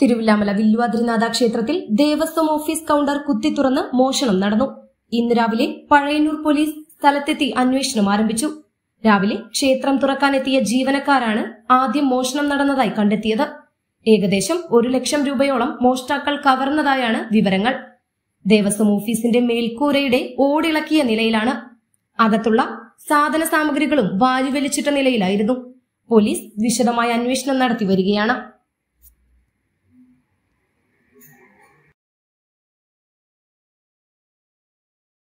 തിരുവില്ലാമല വില്ലുവാതിരിനാഥ ക്ഷേത്രത്തിൽ Devaswom office counter കുത്തി തുറന്ന് മോഷണം നടന്നു ഇന്ന് രാവിലെ പഴയന്നൂർ പോലീസ് സ്ഥലത്തെത്തി അന്വേഷണം ആരംഭിച്ചു രാവിലെ ക്ഷേത്രം തുറക്കാനെത്തിയ ജീവനക്കാരാണ് ആദ്യം മോഷണം നടന്നതായി കണ്ടെത്തിയത് ഏകദേശം ഒരു ലക്ഷം രൂപയോളം മോഷ്ടാക്കൾ കവർന്നതായാണ് വിവരങ്ങൾ ദേവസ്വം ഓഫീസിന്റെ മേൽക്കൂരയുടെ ഓടിളക്കിയ നിലയിലാണ് അകത്തുള്ള സാധന സാമഗ്രികളും വാരിവലിച്ചിട്ട നിലയിലായിരുന്നു പോലീസ് വിശദമായ അന്വേഷണം നടത്തി വരികയാണ്